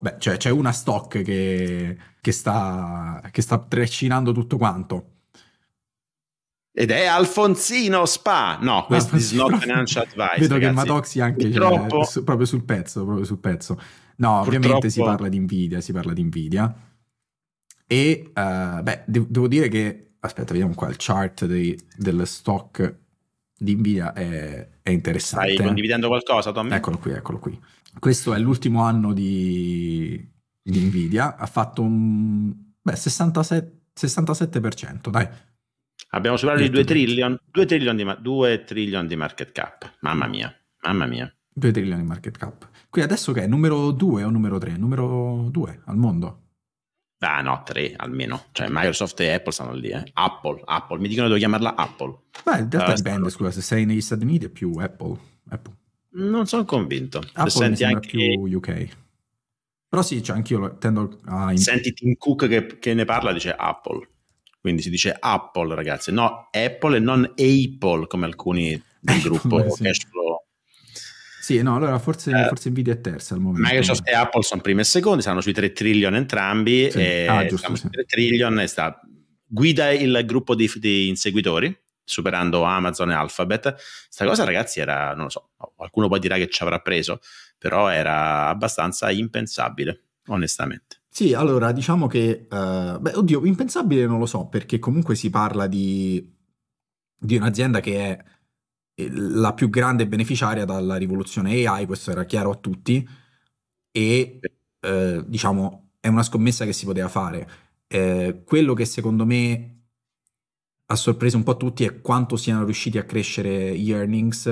Beh, cioè c'è una stock che, che, sta, che sta trascinando tutto quanto. Ed è Alfonsino Spa. No, questo is not financial advice. Vedo ragazzi. che Matoxi anche Purtroppo... cioè, proprio sul pezzo, proprio sul pezzo. No, Purtroppo... ovviamente si parla di Nvidia, si parla di Nvidia. E uh, beh, de devo dire che aspetta, vediamo qua il chart dei, del stock di Nvidia è, eh, è interessante. Stai condividendo qualcosa, Tommy? Eccolo qui, eccolo qui. Questo è l'ultimo anno di, di Nvidia, ha fatto un beh, 67, 67% dai. Abbiamo superato i 2 trillion, 2 trillion, di, trillion di market cap, mamma mia, mamma mia. 2 trillion di market cap. Qui adesso che è numero 2 o numero 3? Numero 2 al mondo. Ah no, tre almeno. Cioè Microsoft e Apple stanno lì, eh. Apple, Apple. Mi dicono che devo chiamarla Apple. Beh, in realtà uh, eh, dipende, scusa, se sei negli Stati Uniti è più Apple. Apple. Non sono convinto. Apple se senti anche più UK. Però sì, cioè, anch'io tendo a... Senti Tim Cook che, che ne parla, dice Apple. Quindi si dice Apple, ragazzi. No, Apple e non Apple, come alcuni del gruppo sì. Cashflow sì, no, allora forse, eh, forse Nvidia è terza al momento. Microsoft e Apple sono prime e seconde, saranno sui 3 trillion entrambi, sì. e ah, giusto, sì. 3 trillion e sta, guida il gruppo di, di inseguitori, superando Amazon e Alphabet. Sta cosa, ragazzi, era, non lo so, qualcuno poi dirà che ci avrà preso, però era abbastanza impensabile, onestamente. Sì, allora diciamo che, uh, beh, oddio, impensabile non lo so, perché comunque si parla di, di un'azienda che è la più grande beneficiaria dalla rivoluzione AI, questo era chiaro a tutti, e eh, diciamo è una scommessa che si poteva fare. Eh, quello che secondo me ha sorpreso un po' tutti è quanto siano riusciti a crescere gli earnings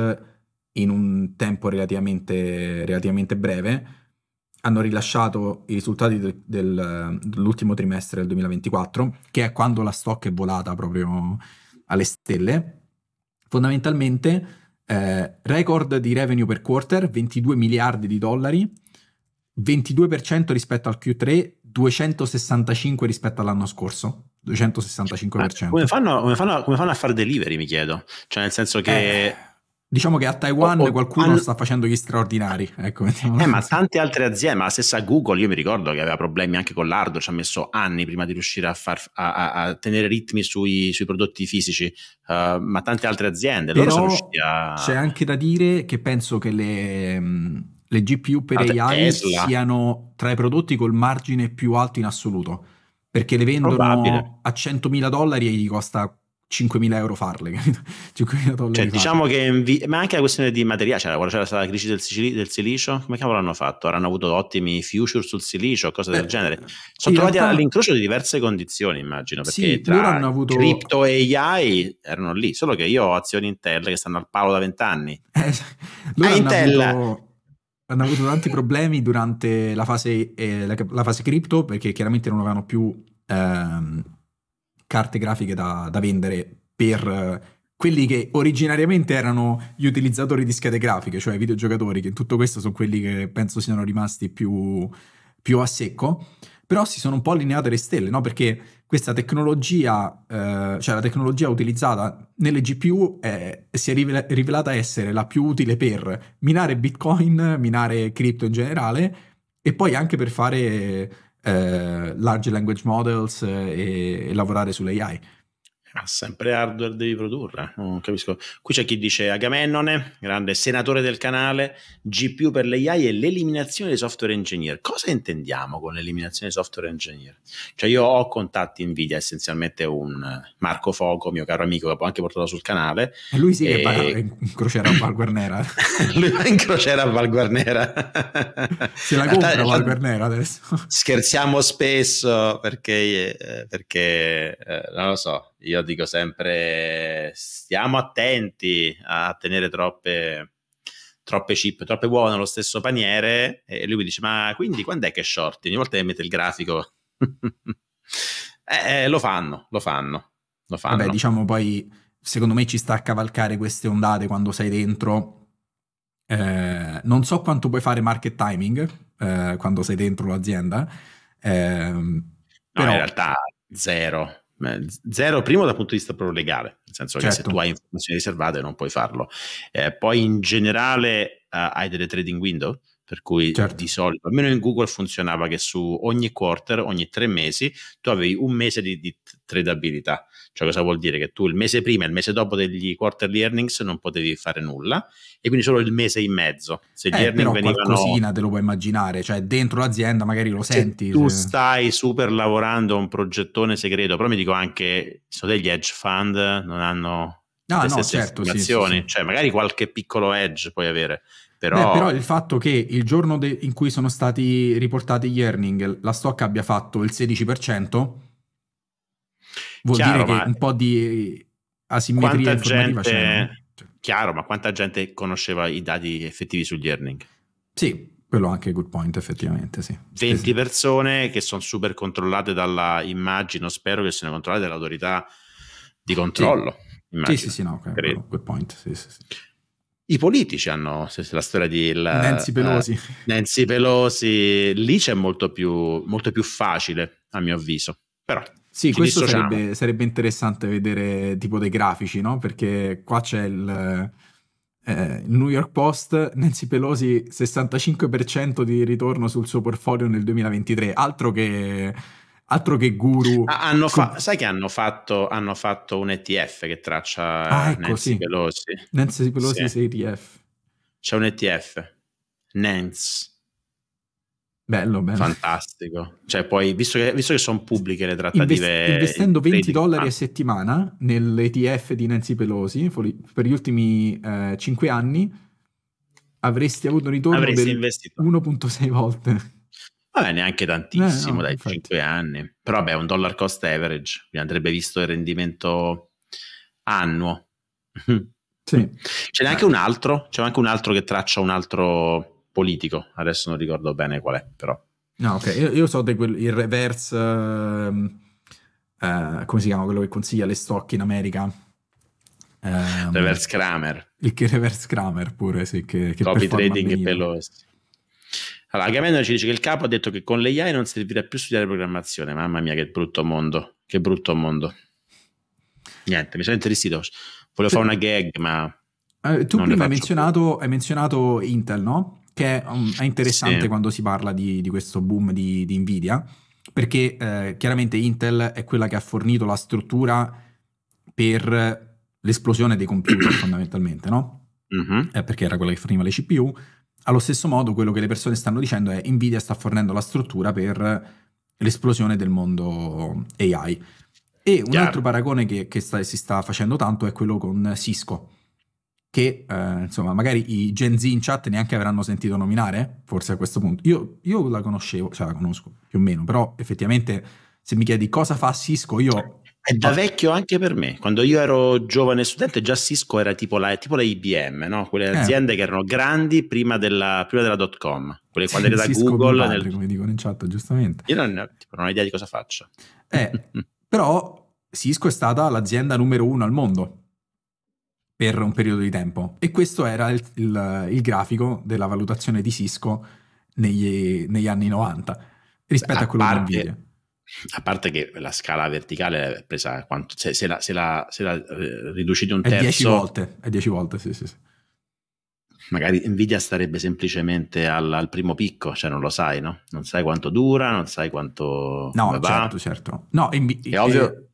in un tempo relativamente, relativamente breve. Hanno rilasciato i risultati del, del, dell'ultimo trimestre del 2024, che è quando la stock è volata proprio alle stelle Fondamentalmente, eh, record di revenue per quarter, 22 miliardi di dollari, 22% rispetto al Q3, 265 rispetto all'anno scorso. 265%. Come fanno, come, fanno, come fanno, a fare delivery, mi chiedo? Cioè, nel senso che... Eh Diciamo che a Taiwan oh, oh, qualcuno an... sta facendo gli straordinari. Ecco, eh, ma tante altre aziende, ma la stessa Google, io mi ricordo che aveva problemi anche con l'hardware, ci ha messo anni prima di riuscire a, far, a, a tenere ritmi sui, sui prodotti fisici, uh, ma tante altre aziende. Però a... C'è anche da dire che penso che le, mm, le GPU per la ah, AI Tesla. siano tra i prodotti col margine più alto in assoluto, perché le vendono Probabile. a 100.000 dollari e gli costa 5.000 euro farle, 5.000 dollari. Cioè, diciamo che, vi... ma anche la questione di materiale, cioè, c'era stata la crisi del, sicil- del silicio, come cavolo hanno fatto? Hanno avuto ottimi future sul silicio, cose del genere. Eh, Sono trovati realtà... all'incrocio di diverse condizioni, immagino, perché sì, tra hanno avuto... cripto e AI erano lì, solo che io ho azioni Intel che stanno al palo da vent'anni. Eh, ah, loro ah, Intel... Avuto hanno avuto tanti problemi durante la fase, eh, la, la fase cripto perché chiaramente non avevano più ehm, carte grafiche da, da vendere per eh, quelli che originariamente erano gli utilizzatori di schede grafiche, cioè i videogiocatori, che in tutto questo sono quelli che penso siano rimasti più, più a secco, però si sono un po' allineate le stelle, no? Perché questa tecnologia, eh, cioè la tecnologia utilizzata nelle GPU è, eh, si è rivelata essere la più utile per minare Bitcoin, minare cripto in generale e poi anche per fare eh, large language models eh, e, e, lavorare sull'AI. Ah, sempre hardware devi produrre, eh, non capisco. Qui c'è chi dice Agamennone, grande senatore del canale, GPU per l'AI e l'eliminazione dei software engineer. Cosa intendiamo con l'eliminazione dei software engineer? Cioè io ho contatti Nvidia, essenzialmente un eh, Marco Foco, mio caro amico, che ho anche portato sul canale. E lui si sì e... è eh, in crociera a Val Guarnera. lui va in crociera a Val Guarnera. Se la compra Val Guarnera adesso. Scherziamo spesso perché, perché eh, non lo so io dico sempre stiamo attenti a tenere troppe, troppe chip, troppe uova nello stesso paniere e lui mi dice ma quindi quando è che è short? Ogni volta che mette il grafico eh, eh, lo fanno, lo fanno, lo fanno. Vabbè diciamo poi secondo me ci sta a cavalcare queste ondate quando sei dentro eh, non so quanto puoi fare market timing eh, quando sei dentro l'azienda però... Ehm, no, in realtà zero Zero, primo dal punto di vista proprio legale, nel senso certo. che se certo. tu hai informazioni riservate non puoi farlo. Eh, poi in generale uh, hai delle trading window, per cui eh, certo. di solito, almeno in Google funzionava che su ogni quarter, ogni tre mesi, tu avevi un mese di, di tradabilità, cioè cosa vuol dire? Che tu il mese prima e il mese dopo degli quarterly earnings non potevi fare nulla e quindi solo il mese in mezzo. Se gli eh, earnings però venivano... qualcosina te lo puoi immaginare, cioè dentro l'azienda magari lo se senti. Tu se... stai super lavorando a un progettone segreto, però mi dico anche, sono degli hedge fund, non hanno... No, ah, le no, certo, sì, sì, sì. cioè magari qualche piccolo edge puoi avere, però... Beh, però il fatto che il giorno de- in cui sono stati riportati gli earning la stock abbia fatto il 16% vuol Chiaro, dire che un po' di asimmetria informativa gente... Eh. c'è. Cioè, chiaro, ma quanta gente conosceva i dati effettivi sugli earning? Sì, quello anche good point effettivamente sì. 20 sì. persone che sono super controllate dalla immagino spero che siano controllate dall'autorità di controllo sì immagino, sì, sì, no okay, good point sì, sì, sì. I politici hanno la storia di la, Nancy eh, Pelosi. Uh, Nancy Pelosi, lì c'è molto più, molto più facile, a mio avviso. Però sì, questo sarebbe, sarebbe, interessante vedere tipo dei grafici, no? Perché qua c'è il, eh, New York Post, Nancy Pelosi 65% di ritorno sul suo portfolio nel 2023, altro che altro che guru. hanno fa- Com- sai che hanno fatto, hanno fatto, un ETF che traccia ah, ecco, Nancy sì. Pelosi. Nancy Pelosi sì. ETF. C'è un ETF, Nance. Bello, bello. Fantastico. Cioè, poi, visto che, visto che sono pubbliche le trattative... Invest- investendo 20 dollari a settimana nell'ETF di Nancy Pelosi per gli ultimi eh, 5 anni, avresti avuto un ritorno avresti del investito. 1.6 volte. Vabbè, neanche tantissimo, eh, no, dai, infatti. 5 anni. Però vabbè, un dollar cost average, quindi andrebbe visto il rendimento annuo. Sì. Ce n'è anche eh. un altro, c'è anche un altro che traccia un altro politico, adesso non ricordo bene qual è, però. No, ok, io, io so quel, il reverse, uh, uh, come si chiama quello che consiglia le stock in America? Um, reverse Kramer. Il, il reverse Kramer pure, sì. Che, che Copy trading e Pelosi. Allora, Agamemnon ci dice che il capo ha detto che con le AI non servirà più studiare programmazione. Mamma mia, che brutto mondo. Che brutto mondo. Niente, mi sono interessato. Volevo cioè, fare una gag, ma... Eh, tu prima hai menzionato, hai menzionato, Intel, no? Che è, um, è interessante sì. quando si parla di, di questo boom di, di Nvidia, perché eh, chiaramente Intel è quella che ha fornito la struttura per l'esplosione dei computer fondamentalmente, no? Mm -hmm. eh, perché era quella che forniva le CPU, allo stesso modo, quello che le persone stanno dicendo è Nvidia sta fornendo la struttura per l'esplosione del mondo AI. E un Chiaro. altro paragone che, che sta, si sta facendo tanto è quello con Cisco, che eh, insomma magari i Gen Z in chat neanche avranno sentito nominare, forse a questo punto. Io, io la conoscevo, cioè la conosco più o meno, però effettivamente se mi chiedi cosa fa Cisco, io è da vecchio anche per me. Quando io ero giovane studente, già Cisco era tipo la, tipo la IBM, no? quelle eh. aziende che erano grandi prima della, prima della dot com, quelle quando era da Google. Padre, nel... Come dicono in chat, giustamente. Io non, tipo, non ho idea di cosa faccia. Eh, però Cisco è stata l'azienda numero uno al mondo per un periodo di tempo. E questo era il, il, il grafico della valutazione di Cisco negli, negli anni 90 rispetto a, a quello parte, di Nvidia a parte che la scala verticale è presa quanto, se, se, la, se, la, se la eh, riducite un è terzo... 10 volte, è 10 volte, sì, sì, sì. Magari Nvidia starebbe semplicemente al, al, primo picco, cioè non lo sai, no? Non sai quanto dura, non sai quanto... No, va, certo, certo. No, in, è ovvio eh,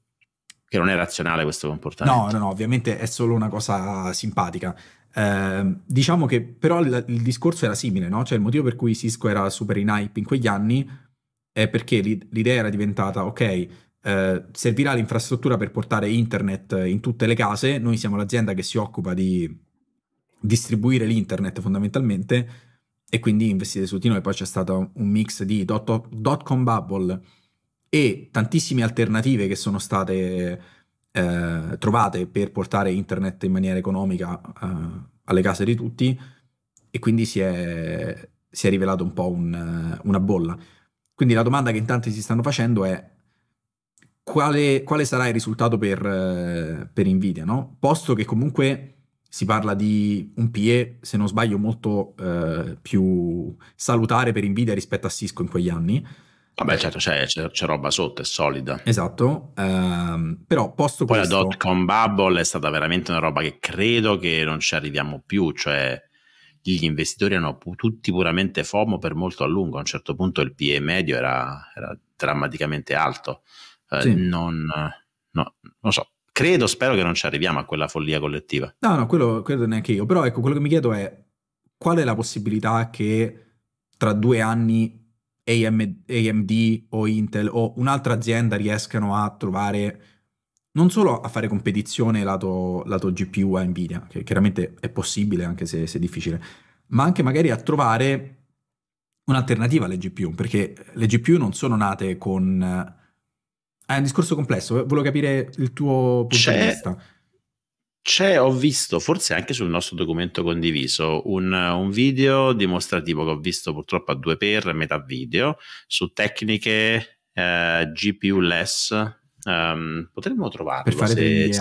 che non è razionale questo comportamento. No, no, no, ovviamente è solo una cosa simpatica. Eh, diciamo che però il, il discorso era simile, no? Cioè il motivo per cui Cisco era super in hype in quegli anni è perché l'idea era diventata, ok, eh, servirà l'infrastruttura per portare internet in tutte le case, noi siamo l'azienda che si occupa di distribuire l'internet fondamentalmente e quindi investire su di noi. Poi c'è stato un mix di dot, dot com bubble e tantissime alternative che sono state eh, trovate per portare internet in maniera economica eh, alle case di tutti e quindi si è, si è rivelato un po' un, una bolla. Quindi la domanda che in tanti si stanno facendo è quale, quale sarà il risultato per, eh, per Nvidia, no? Posto che comunque si parla di un PE, se non sbaglio, molto eh, più salutare per Nvidia rispetto a Cisco in quegli anni. Vabbè, certo, c'è, c'è, c'è roba sotto, è solida. Esatto, ehm, però posto Poi questo... Poi la dot-com bubble è stata veramente una roba che credo che non ci arriviamo più, cioè gli investitori hanno pu- tutti puramente FOMO per molto a lungo, a un certo punto il PE medio era, era drammaticamente alto. Eh, sì. non, no, non so, credo, spero che non ci arriviamo a quella follia collettiva. No, no, quello credo neanche io, però ecco, quello che mi chiedo è qual è la possibilità che tra due anni AMD o Intel o un'altra azienda riescano a trovare non solo a fare competizione lato, lato GPU a Nvidia, che chiaramente è possibile anche se, se è difficile, ma anche magari a trovare un'alternativa alle GPU, perché le GPU non sono nate con... Eh, è un discorso complesso, eh, volevo capire il tuo punto c'è, di vista. C'è, ho visto, forse anche sul nostro documento condiviso, un, un video dimostrativo che ho visto purtroppo a due per metà video su tecniche eh, GPU-less Um, potremmo trovarlo. Per fare se,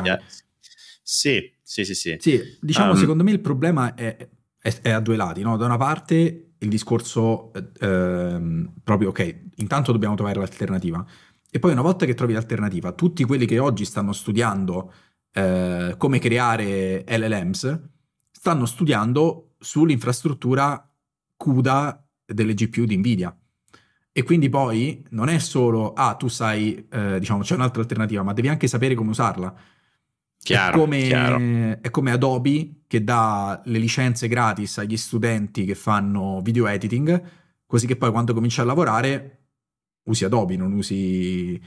se, sì, sì, sì, sì. Sì, diciamo, um, secondo me il problema è, è, è a due lati, no? Da una parte il discorso eh, ehm, proprio, ok, intanto dobbiamo trovare l'alternativa. E poi una volta che trovi l'alternativa, tutti quelli che oggi stanno studiando eh, come creare LLMs, stanno studiando sull'infrastruttura CUDA delle GPU di Nvidia. E quindi poi non è solo, ah, tu sai, eh, diciamo, c'è un'altra alternativa, ma devi anche sapere come usarla. Chiaro, è, come, chiaro. è come Adobe che dà le licenze gratis agli studenti che fanno video editing, così che poi quando cominci a lavorare usi Adobe, non usi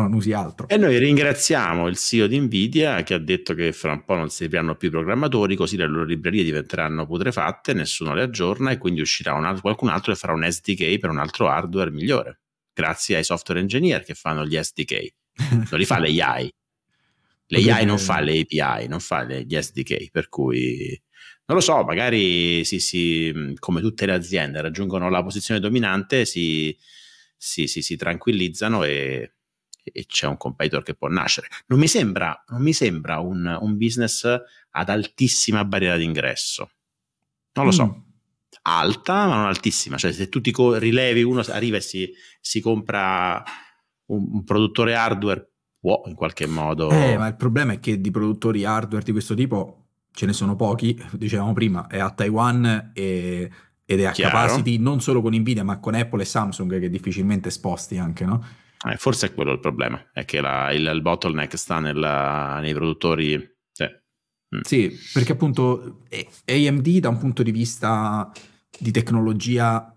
non usi altro. E noi ringraziamo il CEO di Nvidia che ha detto che fra un po' non serviranno più programmatori, così le loro librerie diventeranno putrefatte, nessuno le aggiorna e quindi uscirà altro, qualcun altro e farà un SDK per un altro hardware migliore, grazie ai software engineer che fanno gli SDK. Non li fa l'AI. L'AI non fa le API, non fa gli SDK, per cui non lo so, magari si, si, come tutte le aziende raggiungono la posizione dominante, si, si, si tranquillizzano e e c'è un competitor che può nascere. Non mi sembra, non mi sembra un, un, business ad altissima barriera d'ingresso. Non lo so. Mm. Alta, ma non altissima. Cioè, se tu ti co- rilevi, uno arriva e si, si compra un, un, produttore hardware, può in qualche modo... Eh, ma il problema è che di produttori hardware di questo tipo ce ne sono pochi, dicevamo prima, è a Taiwan e ed è a Chiaro. capacity non solo con Nvidia ma con Apple e Samsung che difficilmente sposti anche, no? Eh, forse è quello il problema, è che la, il, il, bottleneck sta nella, nei produttori. Cioè, mm. Sì, perché appunto eh, AMD da un punto di vista di tecnologia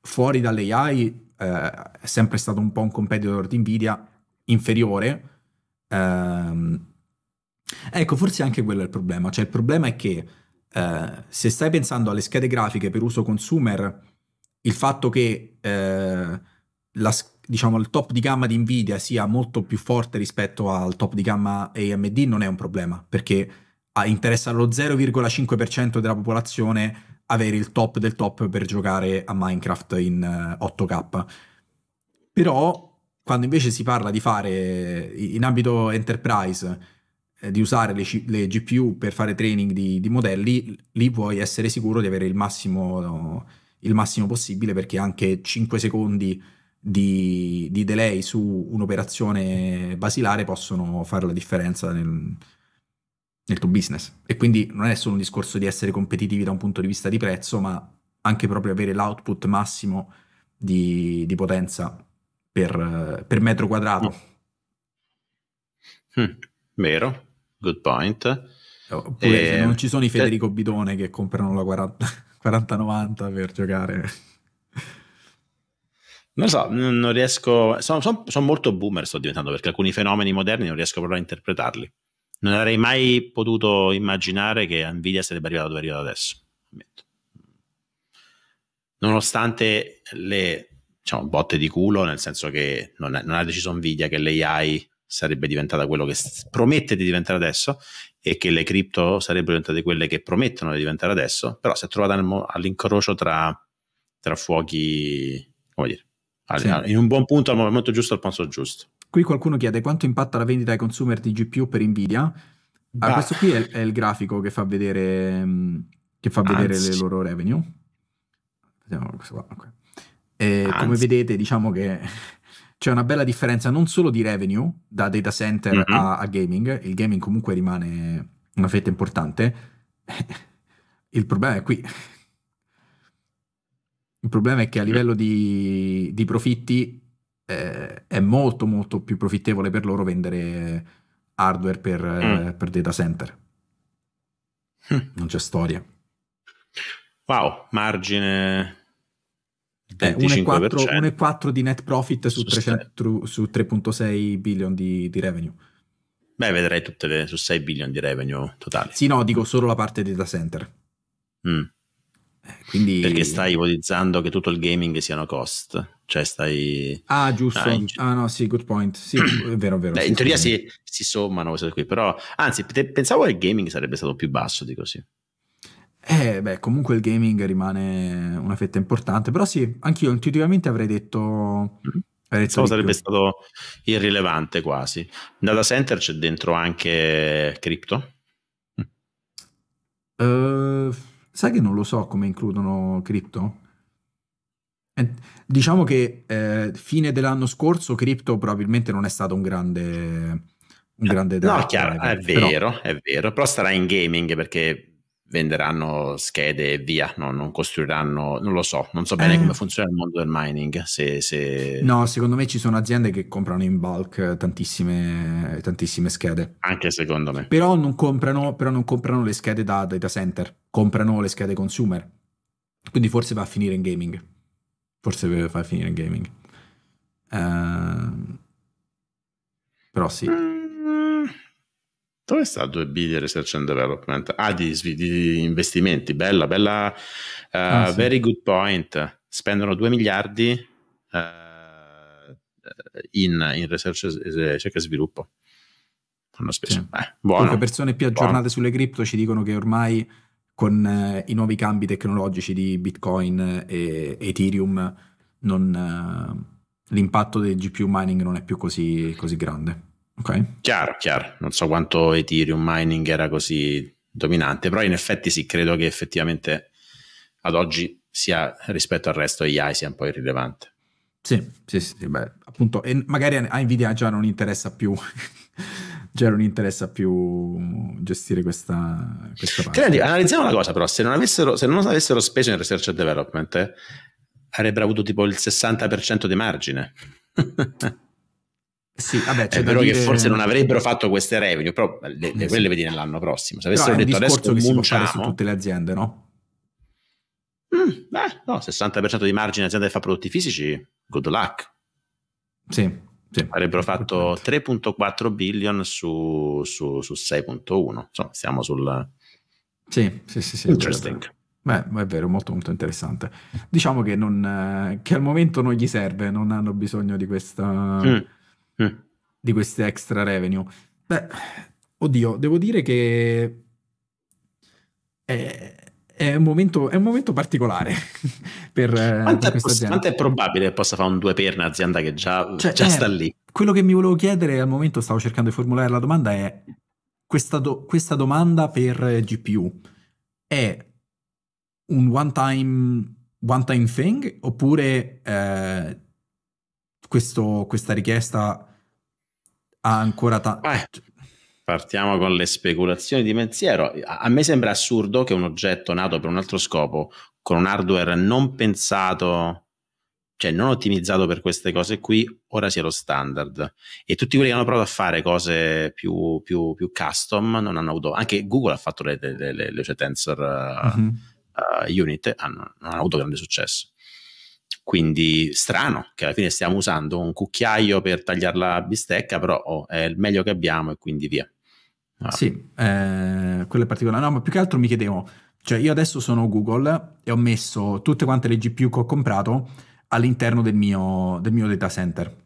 fuori dall'AI eh, è sempre stato un po' un competitor di Nvidia inferiore. Eh, ecco, forse anche quello è il problema. Cioè il problema è che eh, se stai pensando alle schede grafiche per uso consumer, il fatto che eh, la, diciamo, il top di gamma di Nvidia sia molto più forte rispetto al top di gamma AMD non è un problema, perché interessa allo 0,5% della popolazione avere il top del top per giocare a Minecraft in 8K. Eh, Però quando invece si parla di fare in ambito enterprise eh, di usare le, le, GPU per fare training di, di, modelli, lì puoi essere sicuro di avere il massimo, il massimo possibile perché anche 5 secondi di, di delay su un'operazione basilare possono fare la differenza nel, nel tuo business. E quindi non è solo un discorso di essere competitivi da un punto di vista di prezzo, ma anche proprio avere l'output massimo di, di potenza per, per, metro quadrato. Mm. Hm, vero, good point. Oppure e... non ci sono i Federico Bidone che comprano la 40-90 per giocare. Non lo so, non riesco. Sono, sono, sono, molto boomer, sto diventando perché alcuni fenomeni moderni non riesco proprio a interpretarli. Non avrei mai potuto immaginare che Nvidia sarebbe arrivata dove è arrivata adesso. Nonostante le diciamo, botte di culo, nel senso che non, è, non ha deciso Nvidia che l'AI sarebbe diventata quello che promette di diventare adesso e che le cripto sarebbero diventate quelle che promettono di diventare adesso, però si è trovata all'incrocio tra, tra fuochi, come dire, sì. In un buon punto, al momento giusto, al passo giusto. Qui qualcuno chiede quanto impatta la vendita ai consumer di GPU per Nvidia. Allora, ah, questo qui è, è, il grafico che fa vedere, mm, che fa vedere le loro revenue. Vediamo questo qua. Okay. E, come vedete, diciamo che c'è una bella differenza non solo di revenue da data center mm-hmm. a, a gaming. Il gaming comunque rimane una fetta importante. il problema è qui il problema è che a livello di, di profitti eh, è molto molto più profittevole per loro vendere hardware per, eh, mm. eh, per data center. Mm. Non c'è storia. Wow, margine eh, 1,4 di net profit su, su 3.6 billion di, di revenue. Beh, vedrei tutte le su 6 billion di revenue totale. Sì, no, dico solo la parte data center. Mm. Quindi... Perché stai ipotizzando che tutto il gaming siano cost, cioè stai... Ah giusto, ah, ah no sì, good point, sì, è vero, è vero. Beh, sì, in teoria si, si, sommano queste qui, però anzi pensavo che il gaming sarebbe stato più basso di così. Eh, beh, comunque il gaming rimane una fetta importante, però sì, anch'io intuitivamente avrei detto... Mm-hmm. sarebbe più. stato irrilevante quasi. In data center c'è dentro anche cripto? Uh, Sai che non lo so come includono cripto? Eh, diciamo che eh, fine dell'anno scorso cripto probabilmente non è stato un grande... Un grande no, chiaro, eh, è vero, però... è vero, però starà in gaming perché venderanno schede e via, no? non costruiranno, non lo so, non so bene eh. come funziona il mondo del mining. Se, se... No, secondo me ci sono aziende che comprano in bulk tantissime, tantissime schede. Anche secondo me. Però non comprano, però non comprano le schede da data center, comprano le schede consumer. Quindi forse va a finire in gaming. Forse va a finire in gaming. Uh... Però sì. Mm dove sta 2B di Research and Development? Ah, di, di investimenti, bella, bella, uh, ah, sì. very good point. Spendono 2 miliardi uh, in, in ricerca e sviluppo. Hanno speso. Sì. Eh, buono. Le persone più aggiornate buono. sulle cripto ci dicono che ormai con eh, i nuovi cambi tecnologici di Bitcoin e Ethereum non, eh, l'impatto del GPU mining non è più così, così grande. Okay. Chiaro, chiaro. Non so quanto Ethereum mining era così dominante, però in effetti sì, credo che effettivamente ad oggi sia rispetto al resto AI sia un po' irrilevante. Sì, sì, sì, beh, appunto, e magari a Nvidia già non interessa più, già non interessa più gestire questa, questa parte. Credi, analizziamo una cosa però, se non, avessero, se non avessero speso in research and development, eh, avrebbero avuto tipo il 60% di margine. Sì, vabbè, c'è eh, però dire... che forse non avrebbero fatto queste revenue, però le, le, eh, quelle le vedi nell'anno prossimo. Se avessero detto adesso che munciamo... si può su tutte le aziende, no? Mm, beh, no, 60% di margine azienda che fa prodotti fisici, good luck. Sì, sì, avrebbero fatto 3.4 billion su, su, su 6.1 insomma siamo sul sì sì sì, sì interesting Beh, è vero, molto molto interessante. Diciamo che, non, eh, che al momento non gli serve, non hanno bisogno di questa, mm Mm. di questi extra revenue. Beh, oddio, devo dire che è, è, un, momento, è un, momento, particolare eh, per, quanto, per è poss- quanto, è probabile che possa fare un due per un'azienda che già, cioè, già eh, sta lì? Quello che mi volevo chiedere al momento, stavo cercando di formulare la domanda, è questa, do- questa domanda per GPU è un one time, one time thing oppure eh, questo, questa richiesta ha ancora tanto... Cioè, partiamo con le speculazioni di pensiero. A, a me sembra assurdo che un oggetto nato per un altro scopo, con un hardware non pensato, cioè non ottimizzato per queste cose qui, ora sia lo standard. E tutti quelli che hanno provato a fare cose più, più, più custom non hanno avuto... Anche Google ha fatto le, le, le, le, le Tensor uh, mm-hmm. uh, Unit, hanno, non hanno avuto grande successo. Quindi strano che alla fine stiamo usando un cucchiaio per tagliare la bistecca, però oh, è il meglio che abbiamo e quindi via. Ah. Sì, eh, quello è particolare. No, ma più che altro mi chiedevo, cioè io adesso sono Google e ho messo tutte quante le GPU che ho comprato all'interno del mio, del mio data center.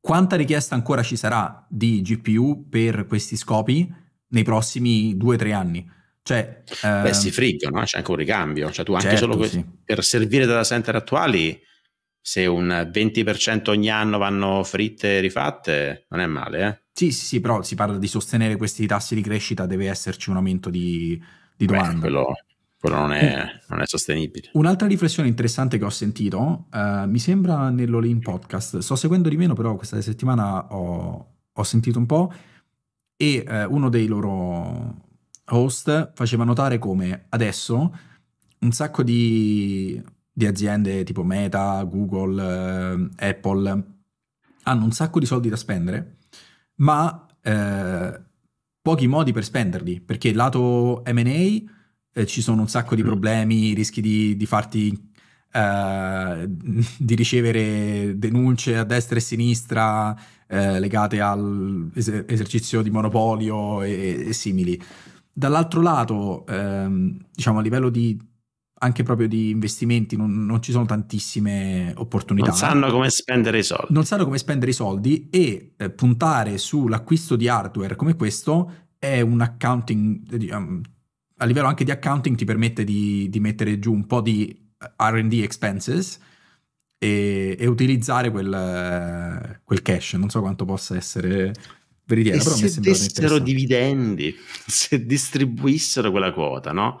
Quanta richiesta ancora ci sarà di GPU per questi scopi nei prossimi 2-3 anni? Cioè, ehm, eh... Beh, si friggono, c'è anche un ricambio. Cioè, tu anche certo, solo que- sì. per servire data center attuali, se un 20% ogni anno vanno fritte e rifatte, non è male. Eh? Sì, sì, sì, però si parla di sostenere questi tassi di crescita, deve esserci un aumento di, di domanda. Beh, quello, quello non, è, non, è, sostenibile. Un'altra riflessione interessante che ho sentito, eh, mi sembra nell'Olin Podcast, sto seguendo di meno, però questa settimana ho, ho sentito un po', e eh, uno dei loro Host faceva notare come adesso un sacco di, di aziende tipo Meta, Google, eh, Apple hanno un sacco di soldi da spendere, ma eh, pochi modi per spenderli, perché lato MA eh, ci sono un sacco di mm. problemi, rischi di, di farti Uh, di ricevere denunce a destra e a sinistra uh, legate all'esercizio di monopolio e, e simili. Dall'altro lato, ehm, diciamo a livello di anche proprio di investimenti, non, non ci sono tantissime opportunità. Non sanno come spendere i soldi. Non sanno come spendere i soldi e eh, puntare sull'acquisto di hardware come questo è un accounting, diciamo, a livello anche di accounting ti permette di, di mettere giù un po' di eh, RD expenses e, e utilizzare quel, eh, quel cash. Non so quanto possa essere Veridiana, però se dessero dividendi, se distribuissero quella quota, no?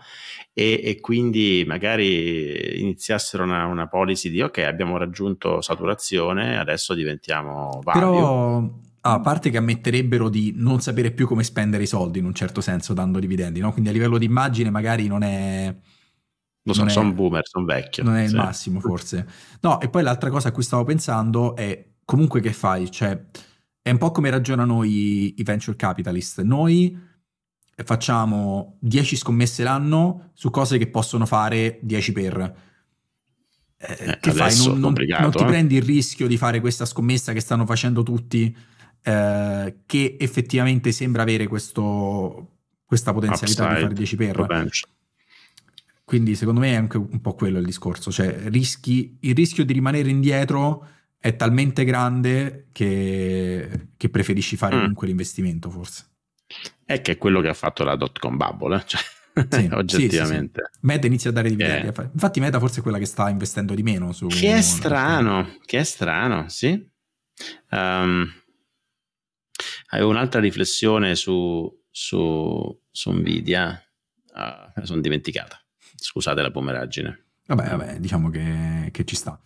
E, e quindi magari iniziassero una, una policy di ok, abbiamo raggiunto saturazione, adesso diventiamo value. Però a parte che ammetterebbero di non sapere più come spendere i soldi in un certo senso dando dividendi, no? Quindi a livello di immagine magari non è... Lo so, sono boomer, sono vecchio. Non è sì. il massimo forse. No, e poi l'altra cosa a cui stavo pensando è comunque che fai, cioè è un po' come ragionano i, i venture capitalist. Noi facciamo 10 scommesse l'anno su cose che possono fare 10 per. Eh, eh, che fai? Non, non, non ti eh? prendi il rischio di fare questa scommessa che stanno facendo tutti, eh, che effettivamente sembra avere questo, questa potenzialità Upside, di fare 10 per. Quindi secondo me è anche un po' quello il discorso, cioè rischi, il rischio di rimanere indietro è talmente grande che, che preferisci fare mm. comunque l'investimento forse. È che è quello che ha fatto la dot com bubble, eh? cioè, sì, oggettivamente. Sì, sì, Meta inizia a dare dividendi. Eh. Infatti Meta forse è quella che sta investendo di meno. Su che è strano, che è strano, sì. Um, avevo un'altra riflessione su, su, su Nvidia, uh, ah, sono dimenticata. Scusate la pomeraggine. Vabbè, vabbè, diciamo che, che ci sta.